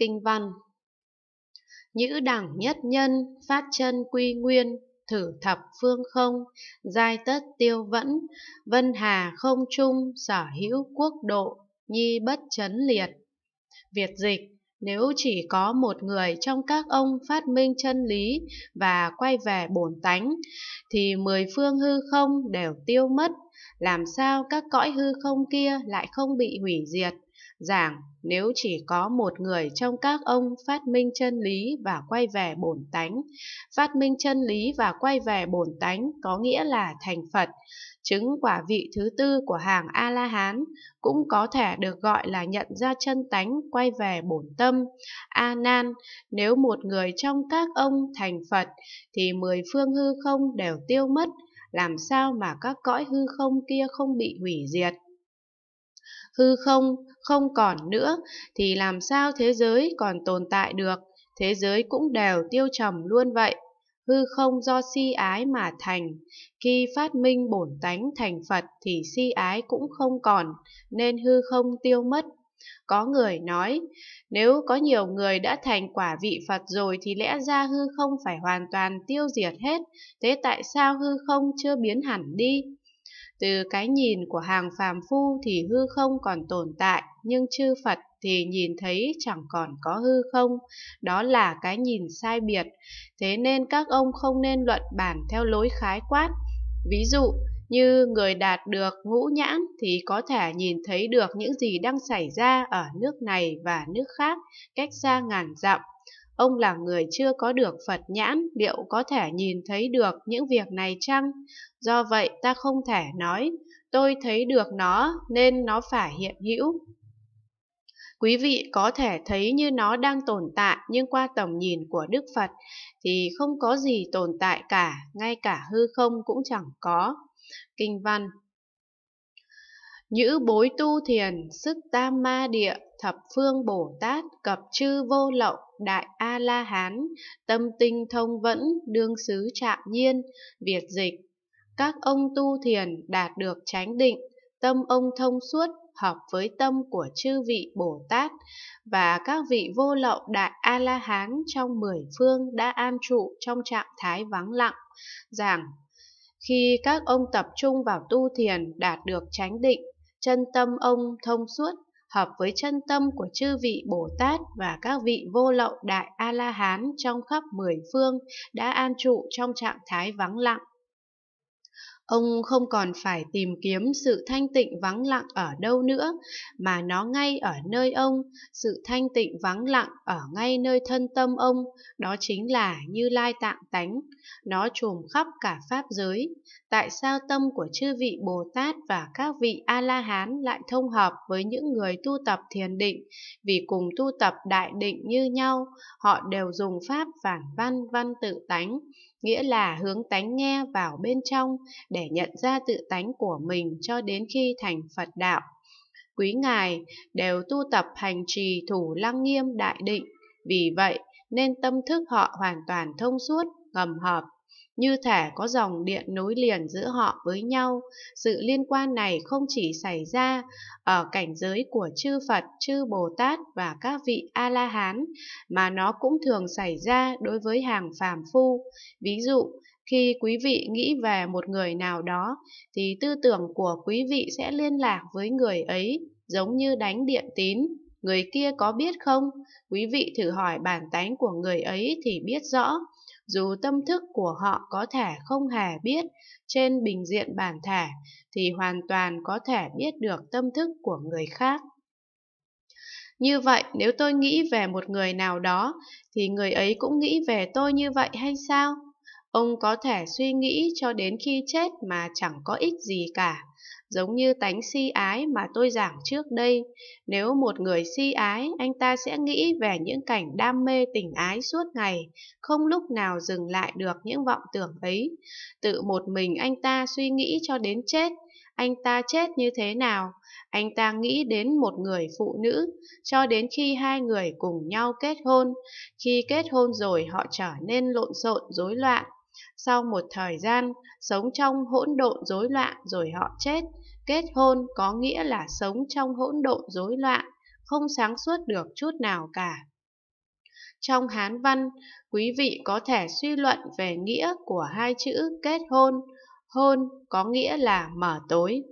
kinh văn. Nhữ đẳng nhất nhân, phát chân quy nguyên, thử thập phương không, giai tất tiêu vẫn, vân hà không trung, sở hữu quốc độ, nhi bất chấn liệt. Việt dịch, nếu chỉ có một người trong các ông phát minh chân lý và quay về bổn tánh, thì mười phương hư không đều tiêu mất, làm sao các cõi hư không kia lại không bị hủy diệt, giảng nếu chỉ có một người trong các ông phát minh chân lý và quay về bổn tánh phát minh chân lý và quay về bổn tánh có nghĩa là thành phật chứng quả vị thứ tư của hàng a la hán cũng có thể được gọi là nhận ra chân tánh quay về bổn tâm a nan nếu một người trong các ông thành phật thì mười phương hư không đều tiêu mất làm sao mà các cõi hư không kia không bị hủy diệt hư không không còn nữa thì làm sao thế giới còn tồn tại được, thế giới cũng đều tiêu trầm luôn vậy. Hư không do si ái mà thành, khi phát minh bổn tánh thành Phật thì si ái cũng không còn, nên hư không tiêu mất. Có người nói, nếu có nhiều người đã thành quả vị Phật rồi thì lẽ ra hư không phải hoàn toàn tiêu diệt hết, thế tại sao hư không chưa biến hẳn đi? Từ cái nhìn của hàng phàm phu thì hư không còn tồn tại, nhưng chư Phật thì nhìn thấy chẳng còn có hư không, đó là cái nhìn sai biệt. Thế nên các ông không nên luận bản theo lối khái quát. Ví dụ, như người đạt được ngũ nhãn thì có thể nhìn thấy được những gì đang xảy ra ở nước này và nước khác cách xa ngàn dặm Ông là người chưa có được Phật nhãn, liệu có thể nhìn thấy được những việc này chăng? Do vậy ta không thể nói, tôi thấy được nó nên nó phải hiện hữu. Quý vị có thể thấy như nó đang tồn tại nhưng qua tầm nhìn của Đức Phật thì không có gì tồn tại cả, ngay cả hư không cũng chẳng có. Kinh văn Nhữ bối tu thiền, sức tam ma địa, thập phương Bồ Tát, cập chư vô lậu, đại A-la-hán, tâm tinh thông vẫn, đương xứ trạm nhiên, việt dịch. Các ông tu thiền đạt được chánh định, tâm ông thông suốt, hợp với tâm của chư vị Bồ Tát và các vị vô lậu đại A-la-hán trong mười phương đã an trụ trong trạng thái vắng lặng, rằng khi các ông tập trung vào tu thiền đạt được chánh định, chân tâm ông thông suốt, hợp với chân tâm của chư vị Bồ Tát và các vị vô lậu đại A-la-hán trong khắp mười phương đã an trụ trong trạng thái vắng lặng Ông không còn phải tìm kiếm sự thanh tịnh vắng lặng ở đâu nữa, mà nó ngay ở nơi ông, sự thanh tịnh vắng lặng ở ngay nơi thân tâm ông, đó chính là Như Lai Tạng Tánh, nó trùm khắp cả Pháp giới. Tại sao tâm của chư vị Bồ Tát và các vị A-la-hán lại thông hợp với những người tu tập thiền định? Vì cùng tu tập đại định như nhau, họ đều dùng Pháp phản văn văn tự tánh nghĩa là hướng tánh nghe vào bên trong để nhận ra tự tánh của mình cho đến khi thành Phật đạo. Quý ngài đều tu tập hành trì thủ lăng nghiêm đại định, vì vậy nên tâm thức họ hoàn toàn thông suốt, ngầm hợp như thể có dòng điện nối liền giữa họ với nhau, sự liên quan này không chỉ xảy ra ở cảnh giới của chư Phật, chư Bồ Tát và các vị A-la-hán, mà nó cũng thường xảy ra đối với hàng phàm phu. Ví dụ, khi quý vị nghĩ về một người nào đó, thì tư tưởng của quý vị sẽ liên lạc với người ấy, giống như đánh điện tín. Người kia có biết không? Quý vị thử hỏi bản tánh của người ấy thì biết rõ dù tâm thức của họ có thể không hề biết trên bình diện bản thể thì hoàn toàn có thể biết được tâm thức của người khác. Như vậy, nếu tôi nghĩ về một người nào đó thì người ấy cũng nghĩ về tôi như vậy hay sao? Ông có thể suy nghĩ cho đến khi chết mà chẳng có ích gì cả, giống như tánh si ái mà tôi giảng trước đây. Nếu một người si ái, anh ta sẽ nghĩ về những cảnh đam mê tình ái suốt ngày, không lúc nào dừng lại được những vọng tưởng ấy. Tự một mình anh ta suy nghĩ cho đến chết, anh ta chết như thế nào? Anh ta nghĩ đến một người phụ nữ, cho đến khi hai người cùng nhau kết hôn. Khi kết hôn rồi họ trở nên lộn xộn, rối loạn, sau một thời gian, sống trong hỗn độn rối loạn rồi họ chết. Kết hôn có nghĩa là sống trong hỗn độn rối loạn, không sáng suốt được chút nào cả. Trong Hán văn, quý vị có thể suy luận về nghĩa của hai chữ kết hôn. Hôn có nghĩa là mở tối.